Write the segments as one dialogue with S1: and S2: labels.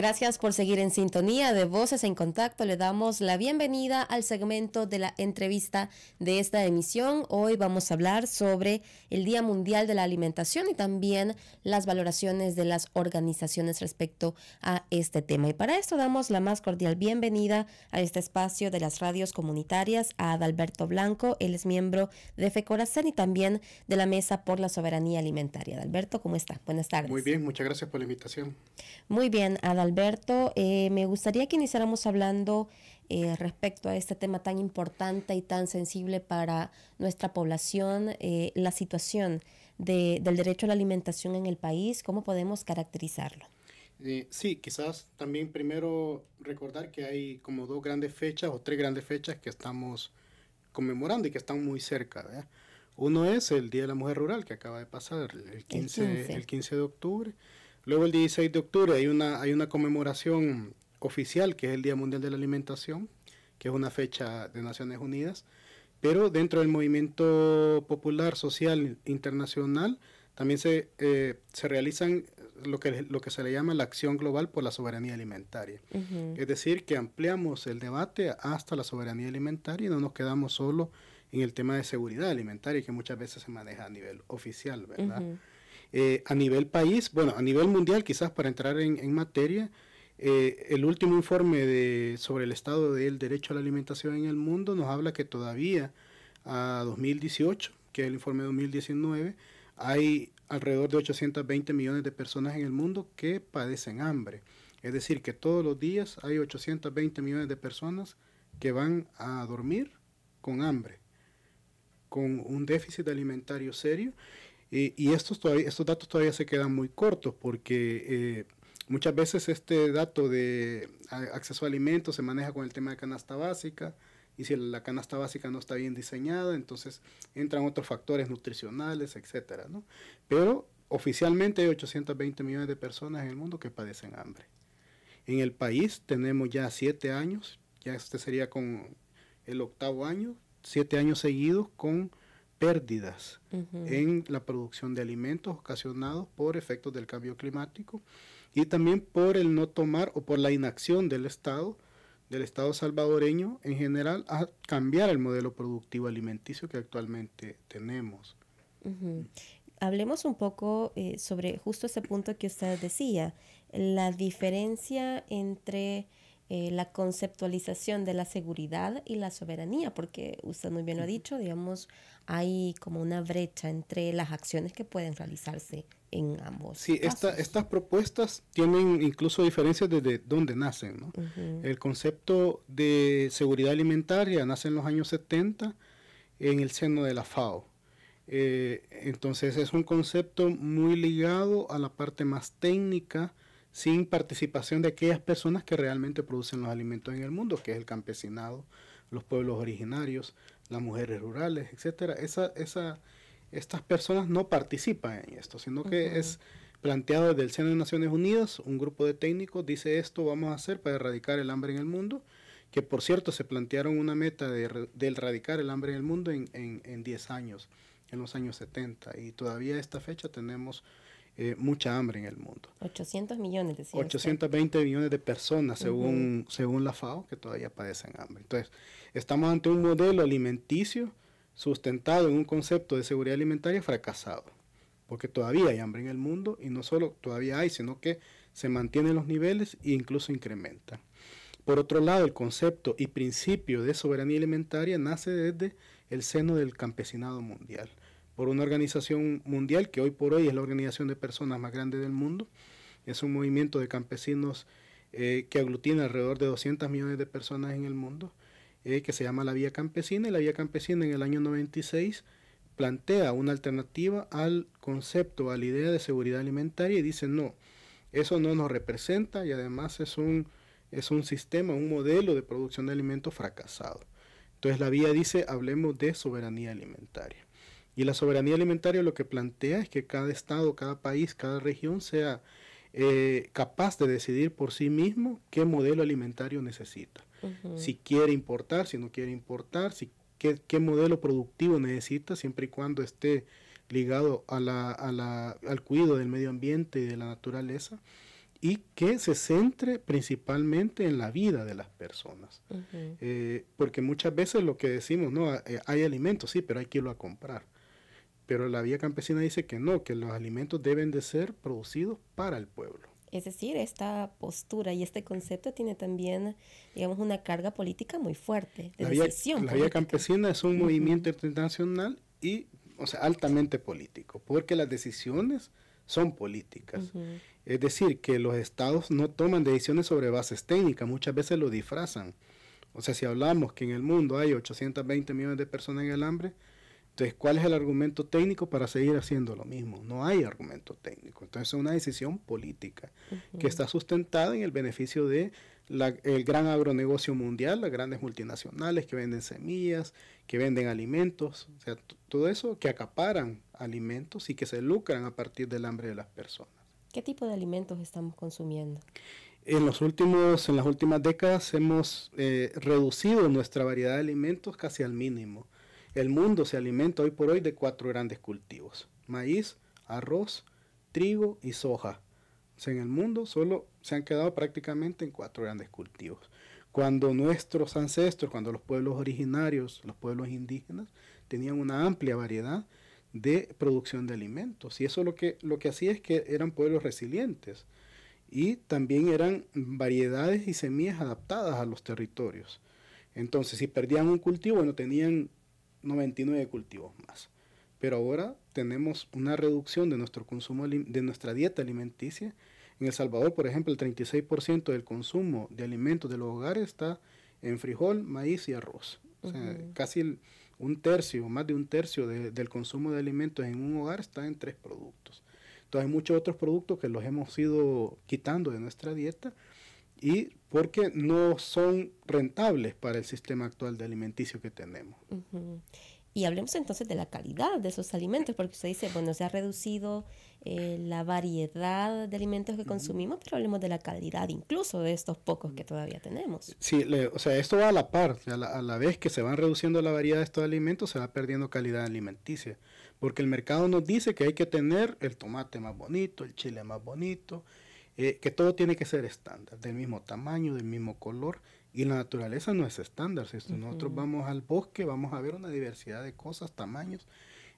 S1: Gracias por seguir en sintonía de Voces en Contacto. Le damos la bienvenida al segmento de la entrevista de esta emisión. Hoy vamos a hablar sobre el Día Mundial de la Alimentación y también las valoraciones de las organizaciones respecto a este tema. Y para esto damos la más cordial bienvenida a este espacio de las radios comunitarias a Adalberto Blanco. Él es miembro de FECORACEN y también de la Mesa por la Soberanía Alimentaria. Adalberto, ¿cómo está? Buenas tardes. Muy
S2: bien, muchas gracias por la invitación.
S1: Muy bien, Adalberto. Alberto. Eh, me gustaría que iniciáramos hablando eh, respecto a este tema tan importante y tan sensible para nuestra población, eh, la situación del derecho a la alimentación en el país, ¿cómo podemos caracterizarlo?
S2: sí, quizás también primero recordar que hay como dos grandes fechas o tres grandes fechas que estamos conmemorando y que están muy cerca. Uno es el Día de la Mujer Rural que acaba de pasar, El 15 de octubre. Luego el 16 de octubre hay una, hay una conmemoración oficial que es el Día Mundial de la Alimentación, que es una fecha de Naciones Unidas, pero dentro del movimiento popular, social, internacional, también se, eh, realizan lo que, lo que se le llama la acción global por la soberanía alimentaria. Es decir, que ampliamos el debate hasta la soberanía alimentaria y no nos quedamos solo en el tema de seguridad alimentaria que muchas veces se maneja a nivel oficial, ¿verdad? Eh, a nivel país, bueno, a nivel mundial quizás para entrar en, materia, eh, el último informe de, sobre el estado del derecho a la alimentación en el mundo nos habla que todavía a 2018, que es el informe de 2019, hay alrededor de 820 millones de personas en el mundo que padecen hambre. Es decir, que todos los días hay 820 millones de personas que van a dormir con hambre, con un déficit alimentario serio eh, y estos, estos datos todavía se quedan muy cortos porque eh, muchas veces este dato de acceso a alimentos se maneja con el tema de canasta básica y si la canasta básica no está bien diseñada, entonces entran otros factores nutricionales, etcétera, Pero oficialmente hay 820 millones de personas en el mundo que padecen hambre. En el país tenemos ya siete años, ya este sería con el octavo año, siete años seguidos con pérdidas en la producción de alimentos ocasionados por efectos del cambio climático y también por el no tomar o por la inacción del Estado, del Estado salvadoreño en general, a cambiar el modelo productivo alimenticio que actualmente tenemos.
S1: Hablemos un poco eh, sobre justo ese punto que usted decía, la diferencia entre eh, la conceptualización de la seguridad y la soberanía, porque usted muy bien lo ha dicho, digamos, hay como una brecha entre las acciones que pueden realizarse en ambos. Sí,
S2: estas propuestas tienen incluso diferencias desde dónde nacen. ¿no? El concepto de seguridad alimentaria nace en los años 70 en el seno de la FAO. Eh, entonces es un concepto muy ligado a la parte más técnica sin participación de aquellas personas que realmente producen los alimentos en el mundo, que es el campesinado, los pueblos originarios, las mujeres rurales, etcétera. Esa, esa, estas personas no participan en esto, sino que es planteado desde el seno de Naciones Unidas, un grupo de técnicos dice esto vamos a hacer para erradicar el hambre en el mundo, que por cierto se plantearon una meta de, erradicar el hambre en el mundo en, en, en 10 años, en los años 70, y todavía a esta fecha tenemos eh, mucha hambre en el mundo.
S1: 800 millones, de
S2: 820 millones de personas, según, según la FAO, que todavía padecen hambre. Entonces, estamos ante un modelo alimenticio sustentado en un concepto de seguridad alimentaria fracasado, porque todavía hay hambre en el mundo y no solo todavía hay, sino que se mantienen los niveles e incluso incrementan. Por otro lado, el concepto y principio de soberanía alimentaria nace desde el seno del campesinado mundial por una organización mundial que hoy por hoy es la organización de personas más grande del mundo. Es un movimiento de campesinos eh, que aglutina alrededor de 200 millones de personas en el mundo, eh, que se llama la Vía Campesina. Y la Vía Campesina en el año 96 plantea una alternativa al concepto, a la idea de seguridad alimentaria y dice, no, eso no nos representa y además es un, es un sistema, un modelo de producción de alimentos fracasado. Entonces la vía dice, hablemos de soberanía alimentaria. Y la soberanía alimentaria lo que plantea es que cada estado, cada país, cada región sea eh, capaz de decidir por sí mismo qué modelo alimentario necesita. Si quiere importar, si no quiere importar, si qué, modelo productivo necesita, siempre y cuando esté ligado a la, al cuidado del medio ambiente y de la naturaleza y que se centre principalmente en la vida de las personas. Eh, porque muchas veces lo que decimos, no, eh, hay alimentos, sí, pero hay que irlo a comprar. Pero la vía campesina dice que no, que los alimentos deben de ser producidos para el pueblo.
S1: Es decir, esta postura y este concepto tiene también, digamos, una carga política muy fuerte. la, vía,
S2: campesina es un movimiento internacional y, o sea, altamente político, porque las decisiones son políticas. Es decir, que los estados no toman decisiones sobre bases técnicas, muchas veces lo disfrazan. O sea, si hablamos que en el mundo hay 820 millones de personas en el hambre, entonces, ¿cuál es el argumento técnico para seguir haciendo lo mismo? No hay argumento técnico. Entonces, es una decisión política que está sustentada en el beneficio de el gran agronegocio mundial, las grandes multinacionales que venden semillas, que venden alimentos, o sea, todo eso que acaparan alimentos y que se lucran a partir del hambre de las personas.
S1: ¿Qué tipo de alimentos estamos consumiendo?
S2: En, los últimos, en las últimas décadas hemos eh, reducido nuestra variedad de alimentos casi al mínimo. El mundo se alimenta hoy por hoy de cuatro grandes cultivos, maíz, arroz, trigo y soja. en el mundo solo se han quedado prácticamente en cuatro grandes cultivos. Cuando nuestros ancestros, cuando los pueblos originarios, los pueblos indígenas, tenían una amplia variedad de producción de alimentos. Y eso lo que, lo que hacía es que eran pueblos resilientes y también eran variedades y semillas adaptadas a los territorios. Entonces, si perdían un cultivo, no tenían 99 cultivos más. Pero ahora tenemos una reducción de nuestro consumo de nuestra dieta alimenticia. En El Salvador, por ejemplo, el 36% del consumo de alimentos de los hogares está en frijol, maíz y arroz. casi un tercio, más de un tercio del consumo de alimentos en un hogar está en tres productos. Entonces hay muchos otros productos que los hemos ido quitando de nuestra dieta y porque no son rentables para el sistema actual de alimenticio que tenemos.
S1: Y hablemos entonces de la calidad de esos alimentos, porque usted dice, bueno, se ha reducido eh, la variedad de alimentos que consumimos, pero hablemos de la calidad incluso de estos pocos que todavía tenemos.
S2: Sí, o sea, esto va a la par, a la, a la, vez que se van reduciendo la variedad de estos alimentos, se va perdiendo calidad alimenticia, porque el mercado nos dice que hay que tener el tomate más bonito, el chile más bonito, eh, que todo tiene que ser estándar, del mismo tamaño, del mismo color, y la naturaleza no es estándar. Si nosotros vamos al bosque, vamos a ver una diversidad de cosas, tamaños,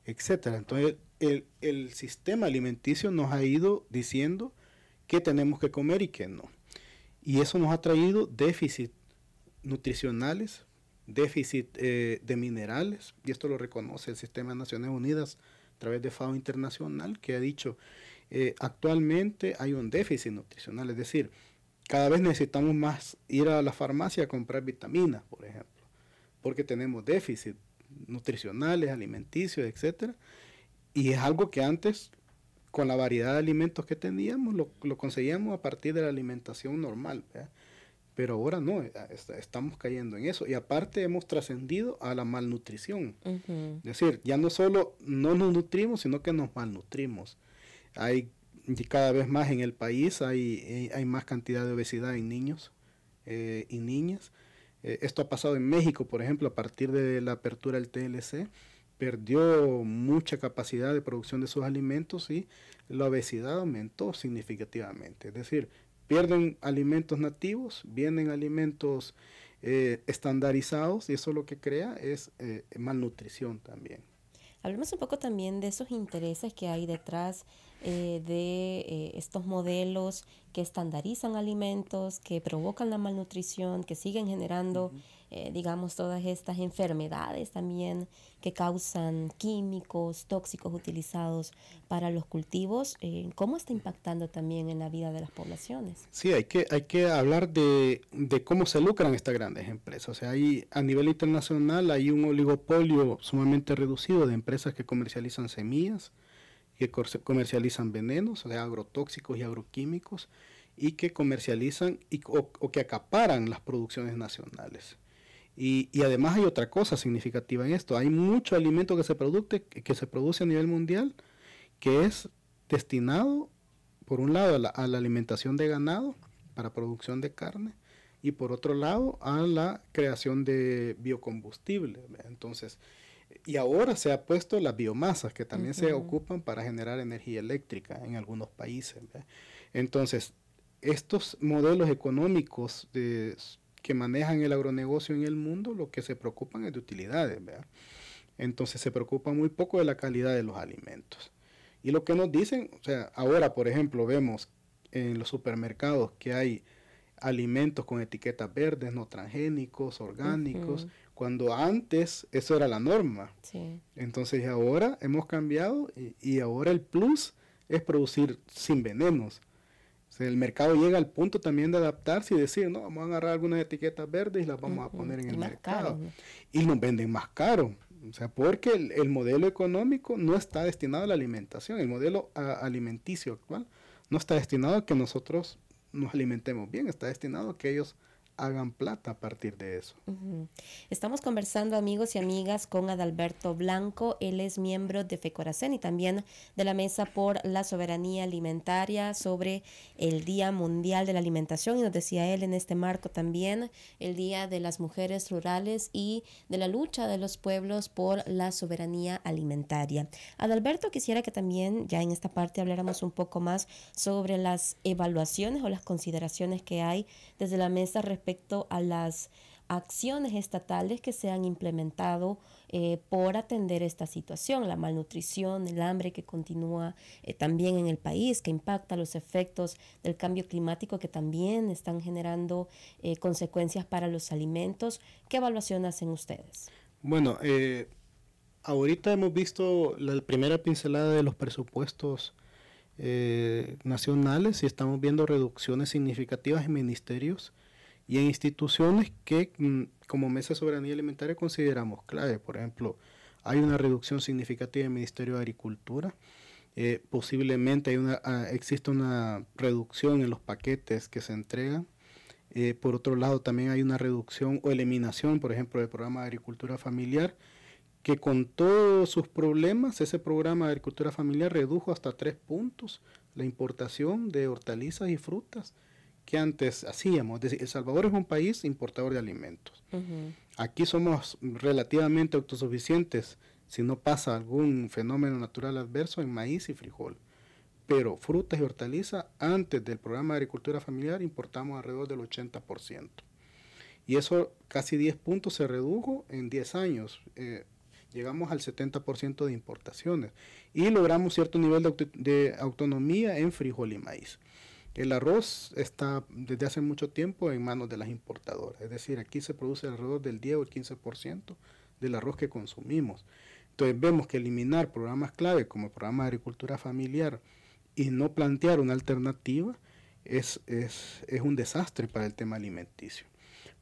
S2: etc. Entonces, el, sistema alimenticio nos ha ido diciendo qué tenemos que comer y qué no. Y eso nos ha traído déficit nutricionales, déficit eh, de minerales, y esto lo reconoce el Sistema de Naciones Unidas a través de FAO Internacional, que ha dicho eh, actualmente hay un déficit nutricional, es decir, cada vez necesitamos más ir a la farmacia a comprar vitaminas, por ejemplo, porque tenemos déficit nutricionales, alimenticios, etcétera, y es algo que antes con la variedad de alimentos que teníamos, lo, conseguíamos a partir de la alimentación normal. Pero ahora no, eh, estamos cayendo en eso. Y aparte hemos trascendido a la malnutrición. Es decir, ya no solo no nos nutrimos, sino que nos malnutrimos. Hay cada vez más en el país hay, eh, más cantidad de obesidad en niños eh, y niñas. Eh, esto ha pasado en México, por ejemplo, a partir de la apertura del TLC, perdió mucha capacidad de producción de sus alimentos y la obesidad aumentó significativamente. Es decir, pierden alimentos nativos, vienen alimentos estandarizados y eso lo que crea es malnutrición también.
S1: Hablemos un poco también de esos intereses que hay detrás eh, de eh, estos modelos que estandarizan alimentos, que provocan la malnutrición, que siguen generando, eh, digamos, todas estas enfermedades también que causan químicos tóxicos utilizados para los cultivos, ¿cómo está impactando también en la vida de las poblaciones?
S2: Sí, hay que, hay que hablar de, de cómo se lucran estas grandes empresas. O sea, hay, a nivel internacional hay un oligopolio sumamente reducido de empresas que comercializan semillas, que comercializan venenos, agrotóxicos y agroquímicos, y que comercializan y, o, que acaparan las producciones nacionales. Y, además hay otra cosa significativa en esto, hay mucho alimento que se, produce, que se produce a nivel mundial que es destinado, por un lado, a la, alimentación de ganado para producción de carne, y por otro lado a la creación de biocombustible. Entonces, y ahora se ha puesto las biomasas que también se ocupan para generar energía eléctrica en algunos países. Entonces, estos modelos económicos que manejan el agronegocio en el mundo, lo que se preocupan es de utilidades. Entonces, se preocupa muy poco de la calidad de los alimentos. Y lo que nos dicen, o sea, ahora, por ejemplo, vemos en los supermercados que hay alimentos con etiquetas verdes, no transgénicos, orgánicos, cuando antes eso era la norma. Entonces ahora hemos cambiado y, ahora el plus es producir sin venenos. O sea, el mercado llega al punto también de adaptarse y decir, no, vamos a agarrar algunas etiquetas verdes y las vamos a poner en el mercado. Y nos venden más caro. O sea, porque el, modelo económico no está destinado a la alimentación. El modelo alimenticio actual no está destinado a que nosotros nos alimentemos bien, está destinado a que ellos hagan plata a partir de eso.
S1: Estamos conversando amigos y amigas con Adalberto Blanco, él es miembro de FECORACEN y también de la Mesa por la Soberanía Alimentaria sobre el Día Mundial de la Alimentación y nos decía él en este marco también el Día de las Mujeres Rurales y de la lucha de los pueblos por la soberanía alimentaria. Adalberto quisiera que también ya en esta parte habláramos un poco más sobre las evaluaciones o las consideraciones que hay desde la mesa respecto a las acciones estatales que se han implementado eh, por atender esta situación, la malnutrición, el hambre que continúa eh, también en el país, que impacta los efectos del cambio climático que también están generando eh, consecuencias para los alimentos. ¿Qué evaluación hacen ustedes?
S2: Bueno, ahorita hemos visto la primera pincelada de los presupuestos nacionales y estamos viendo reducciones significativas en ministerios y en instituciones que mm, como Mesa de Soberanía Alimentaria consideramos clave. Por ejemplo, hay una reducción significativa en el Ministerio de Agricultura. Eh, posiblemente hay una, ah, existe una reducción en los paquetes que se entregan. Eh, por otro lado, también hay una reducción o eliminación, por ejemplo, del programa de agricultura familiar, que con todos sus problemas, ese programa de agricultura familiar redujo hasta tres puntos la importación de hortalizas y frutas que antes hacíamos. Es decir, El Salvador es un país importador de alimentos. Aquí somos relativamente autosuficientes si no pasa algún fenómeno natural adverso en maíz y frijol. Pero frutas y hortalizas, antes del programa de agricultura familiar, importamos alrededor del 80%. Y eso casi 10 puntos se redujo en 10 años. Eh, llegamos al 70% de importaciones y logramos cierto nivel de autonomía en frijol y maíz. El arroz está desde hace mucho tiempo en manos de las importadoras, es decir, aquí se produce alrededor del 10 o el 15% del arroz que consumimos. Entonces vemos que eliminar programas clave como el programa de agricultura familiar y no plantear una alternativa es, un desastre para el tema alimenticio.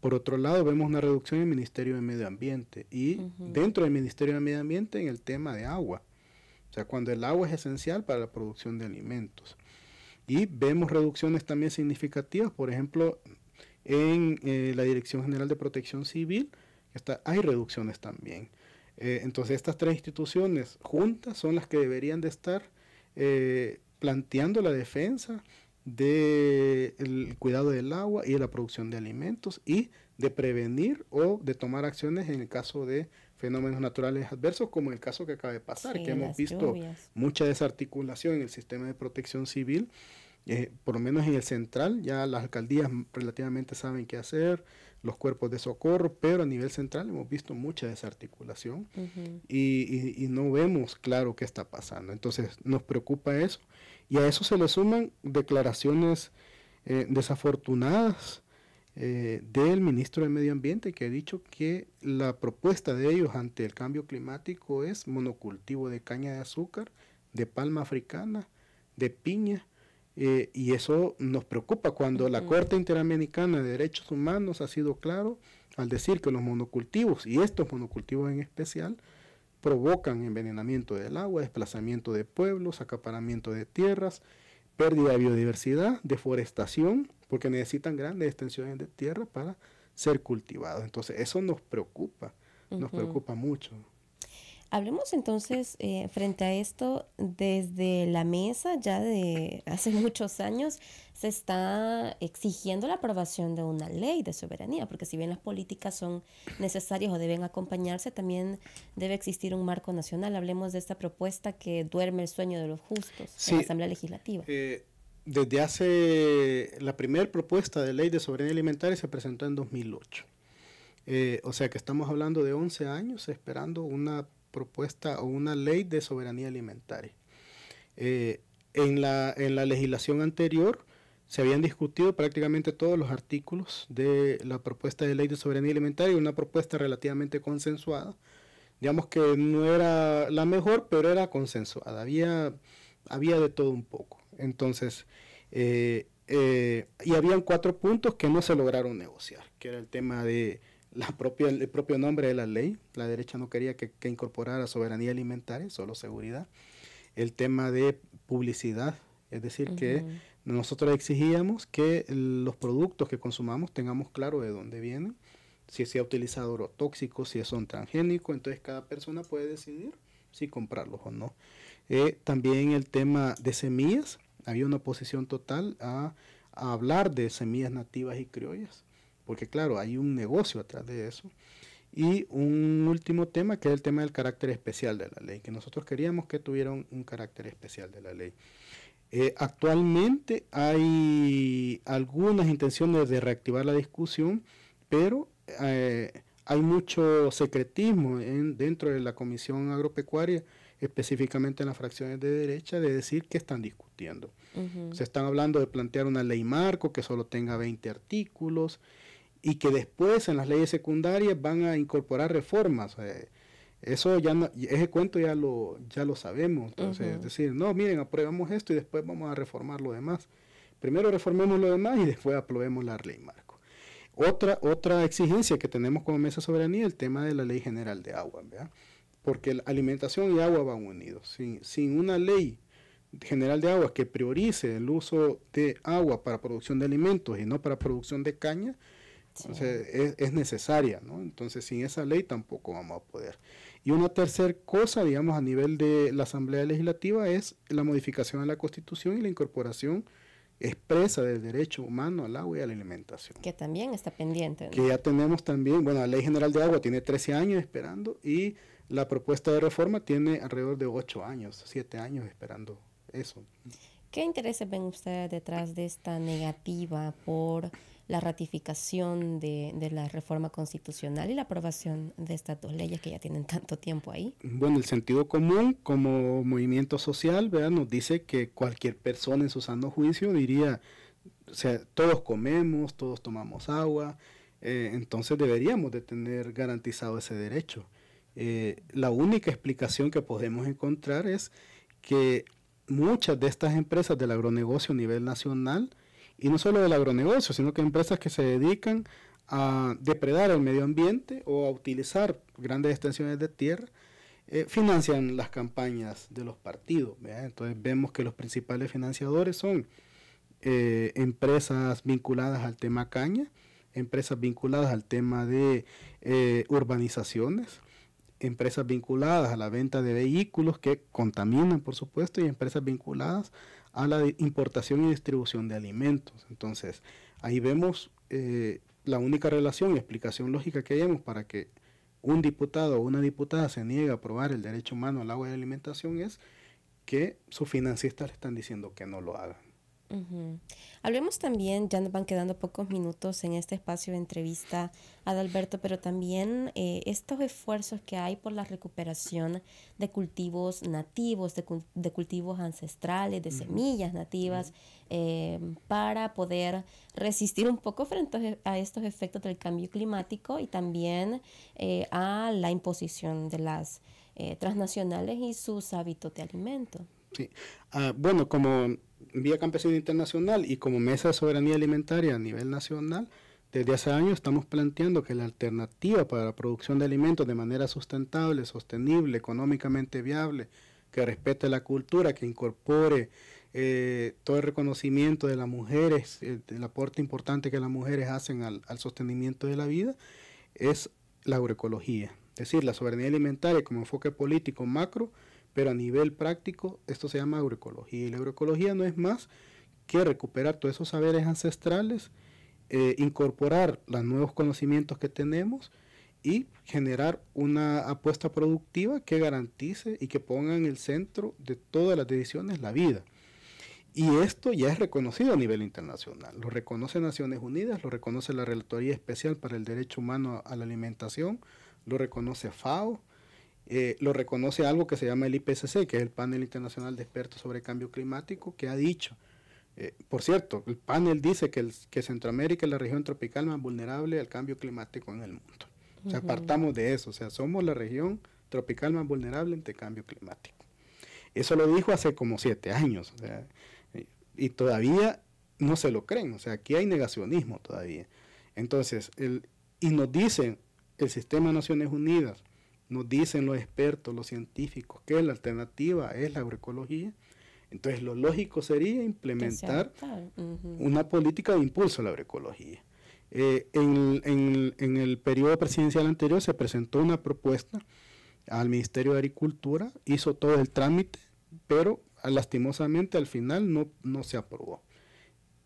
S2: Por otro lado, vemos una reducción en el Ministerio de Medio Ambiente y dentro del Ministerio de Medio Ambiente en el tema de agua. O sea, cuando el agua es esencial para la producción de alimentos. Y vemos reducciones también significativas, por ejemplo, en eh, la Dirección General de Protección Civil, está, hay reducciones también. Eh, entonces estas tres instituciones juntas son las que deberían de estar eh, planteando la defensa del cuidado del agua y de la producción de alimentos y de prevenir o de tomar acciones en el caso de fenómenos naturales adversos como el caso que acaba de pasar, que hemos visto mucha desarticulación en el sistema de protección civil eh, por lo menos en el central, ya las alcaldías relativamente saben qué hacer, los cuerpos de socorro, pero a nivel central hemos visto mucha desarticulación y, no vemos claro qué está pasando. Entonces nos preocupa eso y a eso se le suman declaraciones eh, desafortunadas eh, del ministro de Medio Ambiente que ha dicho que la propuesta de ellos ante el cambio climático es monocultivo de caña de azúcar, de palma africana, de piña eh, y eso nos preocupa cuando la Corte Interamericana de Derechos Humanos ha sido claro al decir que los monocultivos, y estos monocultivos en especial, provocan envenenamiento del agua, desplazamiento de pueblos, acaparamiento de tierras, pérdida de biodiversidad, deforestación, porque necesitan grandes extensiones de tierra para ser cultivados. Entonces, eso nos preocupa, nos preocupa mucho.
S1: Hablemos entonces eh, frente a esto, desde la mesa ya de hace muchos años se está exigiendo la aprobación de una ley de soberanía, porque si bien las políticas son necesarias o deben acompañarse, también debe existir un marco nacional. Hablemos de esta propuesta que duerme el sueño de los justos en la Asamblea Legislativa.
S2: Eh, desde hace la primera propuesta de ley de soberanía alimentaria se presentó en 2008. Eh, o sea que estamos hablando de 11 años esperando una propuesta o una ley de soberanía alimentaria. Eh, en, la, legislación anterior se habían discutido prácticamente todos los artículos de la propuesta de ley de soberanía alimentaria, una propuesta relativamente consensuada. Digamos que no era la mejor, pero era consensuada. Había, había de todo un poco. Entonces, eh, eh, y habían cuatro puntos que no se lograron negociar, que era el tema de el propio nombre de la ley. La derecha no quería que, incorporara soberanía alimentaria, solo seguridad. El tema de publicidad, es decir, que nosotros exigíamos que los productos que consumamos tengamos claro de dónde vienen, si se ha utilizado oro tóxico, si son transgénicos, entonces cada persona puede decidir si comprarlos o no. Eh, también el tema de semillas, había una oposición total a hablar de semillas nativas y criollas porque claro, hay un negocio atrás de eso. Y un último tema, que es el tema del carácter especial de la ley, que nosotros queríamos que tuviera un, carácter especial de la ley. Eh, actualmente hay algunas intenciones de reactivar la discusión, pero eh, hay mucho secretismo dentro de la Comisión Agropecuaria, específicamente en las fracciones de derecha, de decir qué están discutiendo. Se están hablando de plantear una ley marco que solo tenga 20 artículos, y que después en las leyes secundarias van a incorporar reformas. Eh, eso ya no, ese cuento ya lo, ya lo sabemos. Entonces, es decir, no, miren, aprobamos esto y después vamos a reformar lo demás. Primero reformemos lo demás y después aprobemos la ley marco. Otra, otra exigencia que tenemos como Mesa Soberanía, es el tema de la ley general de agua, Porque alimentación y agua van unidos. Sin, sin una ley general de agua que priorice el uso de agua para producción de alimentos y no para producción de caña, es, necesaria, ¿no? Entonces sin esa ley tampoco vamos a poder. Y una tercera cosa, digamos, a nivel de la Asamblea Legislativa es la modificación a la Constitución y la incorporación expresa del derecho humano al agua y a la alimentación.
S1: Que también está pendiente. ¿no? Que ya
S2: tenemos también, bueno, la Ley General de Agua tiene 13 años esperando y la propuesta de reforma tiene alrededor de 8 años, 7 años esperando eso.
S1: ¿Qué intereses ven ustedes detrás de esta negativa por la ratificación de, la reforma constitucional y la aprobación de estas dos leyes que ya tienen tanto tiempo ahí?
S2: Bueno, el sentido común como movimiento social ¿verdad? nos dice que cualquier persona en su sano juicio diría, o sea, todos comemos, todos tomamos agua, eh, entonces deberíamos de tener garantizado ese derecho. Eh, la única explicación que podemos encontrar es que muchas de estas empresas del agronegocio a nivel nacional y no solo del agronegocio, sino que empresas que se dedican a depredar el medio ambiente o a utilizar grandes extensiones de tierra, eh, financian las campañas de los partidos. Entonces vemos que los principales financiadores son eh, empresas vinculadas al tema caña, empresas vinculadas al tema de eh, urbanizaciones, empresas vinculadas a la venta de vehículos que contaminan, por supuesto, y empresas vinculadas a la importación y distribución de alimentos. Entonces, ahí vemos eh, la única relación y explicación lógica que hayamos para que un diputado o una diputada se niegue a aprobar el derecho humano al agua y alimentación es que sus financistas le están diciendo que no lo hagan.
S1: Hablemos también, ya nos van quedando pocos minutos en este espacio de entrevista, Adalberto, pero también eh, estos esfuerzos que hay por la recuperación de cultivos nativos, de, de cultivos ancestrales, de semillas nativas, eh, para poder resistir un poco frente e, a estos efectos del cambio climático y también eh, a la imposición de las transnacionales y sus hábitos de alimento.
S2: Sí, ah, bueno, como Vía Campesina Internacional y como Mesa de Soberanía Alimentaria a nivel nacional, desde hace años estamos planteando que la alternativa para la producción de alimentos de manera sustentable, sostenible, económicamente viable, que respete la cultura, que incorpore eh, todo el reconocimiento de las mujeres, eh, el aporte importante que las mujeres hacen al, al sostenimiento de la vida, es la agroecología. Es decir, la soberanía alimentaria como enfoque político macro pero a nivel práctico, esto se llama agroecología. Y la agroecología no es más que recuperar todos esos saberes ancestrales, eh, incorporar los nuevos conocimientos que tenemos y generar una apuesta productiva que garantice y que ponga en el centro de todas las decisiones la vida. Y esto ya es reconocido a nivel internacional. Lo reconoce Naciones Unidas, lo reconoce la Relatoría Especial para el Derecho Humano a la Alimentación, lo reconoce FAO, eh, lo reconoce algo que se llama el IPCC, que es el Panel Internacional de Expertos sobre Cambio Climático, que ha dicho, eh, por cierto, el panel dice que, Centroamérica es la región tropical más vulnerable al cambio climático en el mundo. O sea, partamos de eso, o sea, somos la región tropical más vulnerable ante cambio climático. Eso lo dijo hace como siete años, y, todavía no se lo creen, o sea, aquí hay negacionismo todavía. Entonces, el, y nos dicen el sistema de Naciones Unidas, nos dicen los expertos, los científicos, que la alternativa es la agroecología, entonces lo lógico sería implementar una política de impulso a la agroecología. Eh, en, en, el periodo presidencial anterior se presentó una propuesta al Ministerio de Agricultura, hizo todo el trámite, pero ah, lastimosamente al final no, no se aprobó.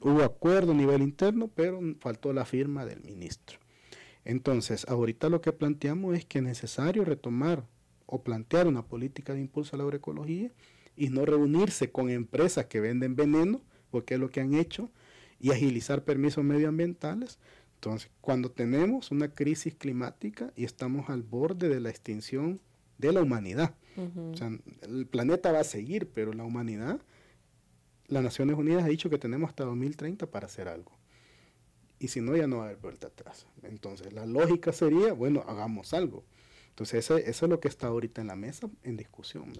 S2: Hubo acuerdo a nivel interno, pero faltó la firma del ministro. Entonces, ahorita lo que planteamos es que es necesario retomar o plantear una política de impulso a la agroecología y no reunirse con empresas que venden veneno, porque es lo que han hecho, y agilizar permisos medioambientales. Entonces, cuando tenemos una crisis climática y estamos al borde de la extinción de la humanidad, o sea, el planeta va a seguir, pero la humanidad, las Naciones Unidas ha dicho que tenemos hasta 2030 para hacer algo y si no, ya no va a haber vuelta atrás. Entonces, la lógica sería, bueno, hagamos algo. Entonces, eso, es lo que está ahorita en la mesa, en discusión.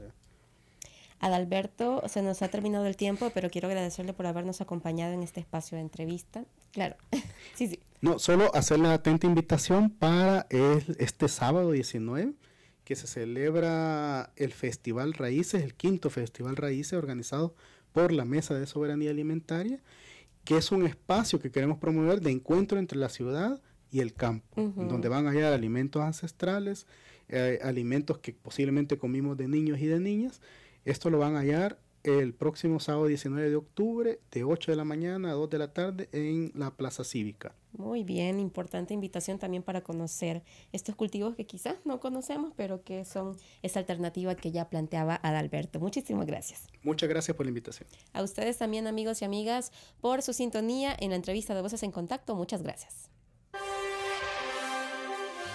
S1: Adalberto, se nos ha terminado el tiempo, pero quiero agradecerle por habernos acompañado en este espacio de entrevista. Claro, sí, sí.
S2: No, solo hacer la atenta invitación para el, este sábado 19, que se celebra el Festival Raíces, el quinto Festival Raíces organizado por la Mesa de Soberanía Alimentaria que es un espacio que queremos promover de encuentro entre la ciudad y el campo, donde van a hallar alimentos ancestrales, eh, alimentos que posiblemente comimos de niños y de niñas. Esto lo van a hallar el próximo sábado 19 de octubre de 8 de la mañana a 2 de la tarde en la Plaza Cívica.
S1: Muy bien, importante invitación también para conocer estos cultivos que quizás no conocemos, pero que son esa alternativa que ya planteaba Adalberto. Muchísimas gracias.
S2: Muchas gracias por la invitación.
S1: A ustedes también, amigos y amigas, por su sintonía en la entrevista de Voces en Contacto. Muchas gracias.